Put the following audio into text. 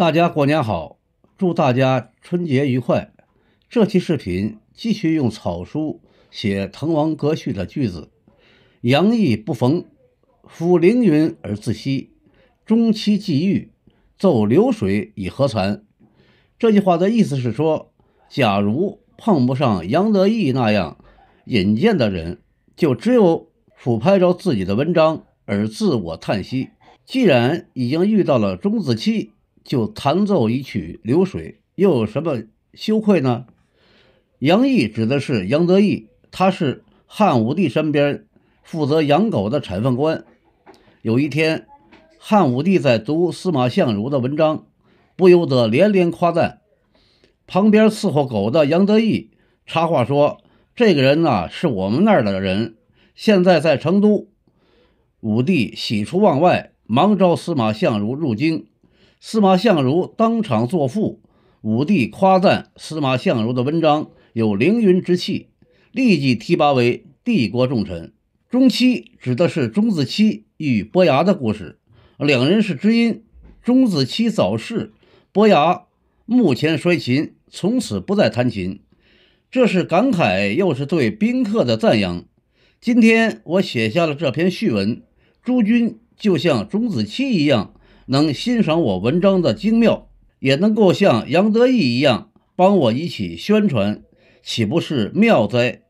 大家过年好，祝大家春节愉快。这期视频继续用草书写《滕王阁序》的句子：“杨意不逢，抚凌云而自惜；钟期既遇，奏流水以何惭。”这句话的意思是说，假如碰不上杨得意那样引荐的人，就只有抚拍着自己的文章而自我叹息。既然已经遇到了钟子期，就弹奏一曲《流水》，又有什么羞愧呢？杨毅指的是杨得意，他是汉武帝身边负责养狗的产粪官。有一天，汉武帝在读司马相如的文章，不由得连连夸赞。旁边伺候狗的杨得意插话说：“这个人呢，是我们那儿的人，现在在成都。”武帝喜出望外，忙召司马相如入京。司马相如当场作赋，武帝夸赞司马相如的文章有凌云之气，立即提拔为帝国重臣。钟期指的是钟子期与伯牙的故事，两人是知音。钟子期早逝，伯牙目前摔琴，从此不再弹琴。这是感慨，又是对宾客的赞扬。今天我写下了这篇序文，诸君就像钟子期一样。能欣赏我文章的精妙，也能够像杨德义一样帮我一起宣传，岂不是妙哉？